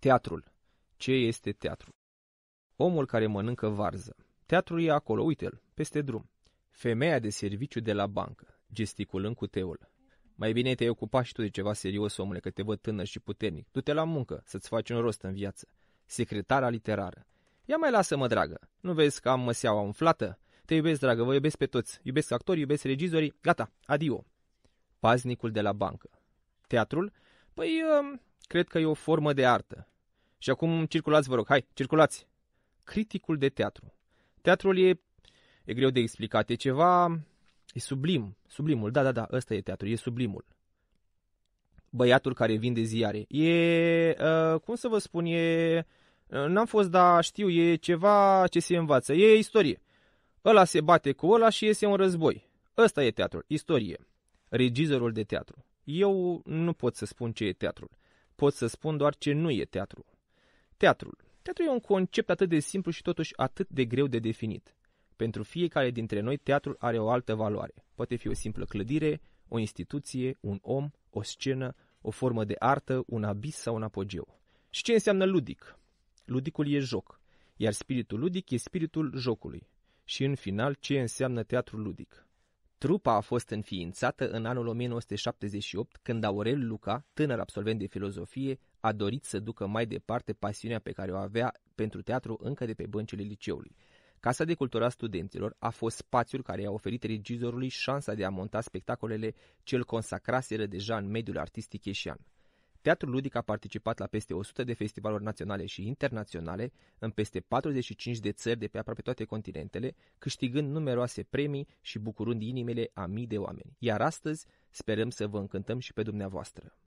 Teatrul. Ce este teatru? Omul care mănâncă varză. Teatrul e acolo, uite-l, peste drum. Femeia de serviciu de la bancă, gesticulând cu teul. Mai bine te-ai ocupat și tu de ceva serios, omule, că te văd tânăr și puternic. Du-te la muncă, să-ți faci un rost în viață. Secretara literară. Ia mai lasă-mă, dragă. Nu vezi că am măseaua umflată? Te iubesc, dragă, vă iubesc pe toți. Iubesc actorii, iubesc regizorii. Gata, adio. Paznicul de la bancă. Teatrul? Păi, ă, cred că e o formă de artă. Și acum circulați, vă rog, hai, circulați. Criticul de teatru. Teatrul e, e greu de explicat, e ceva, e sublim, sublimul, da, da, da, ăsta e teatru, e sublimul. Băiatul care vinde ziare. E, uh, cum să vă spun, e, uh, n-am fost, dar știu, e ceva ce se învață, e istorie. Ăla se bate cu ăla și iese un război. Ăsta e teatrul, istorie. Regizorul de teatru. Eu nu pot să spun ce e teatrul. Pot să spun doar ce nu e teatru. Teatrul. Teatrul e un concept atât de simplu și totuși atât de greu de definit. Pentru fiecare dintre noi, teatrul are o altă valoare. Poate fi o simplă clădire, o instituție, un om, o scenă, o formă de artă, un abis sau un apogeu. Și ce înseamnă ludic? Ludicul e joc, iar spiritul ludic e spiritul jocului. Și în final, ce înseamnă teatrul ludic? Trupa a fost înființată în anul 1978, când Aurel Luca, tânăr absolvent de filozofie, a dorit să ducă mai departe pasiunea pe care o avea pentru teatru încă de pe băncile liceului. Casa de Cultura Studenților a fost spațiul care i-a oferit regizorului șansa de a monta spectacolele ce îl consacraseră deja în mediul artistic ieșean. Teatrul Ludic a participat la peste 100 de festivaluri naționale și internaționale în peste 45 de țări de pe aproape toate continentele, câștigând numeroase premii și bucurând inimile a mii de oameni. Iar astăzi sperăm să vă încântăm și pe dumneavoastră.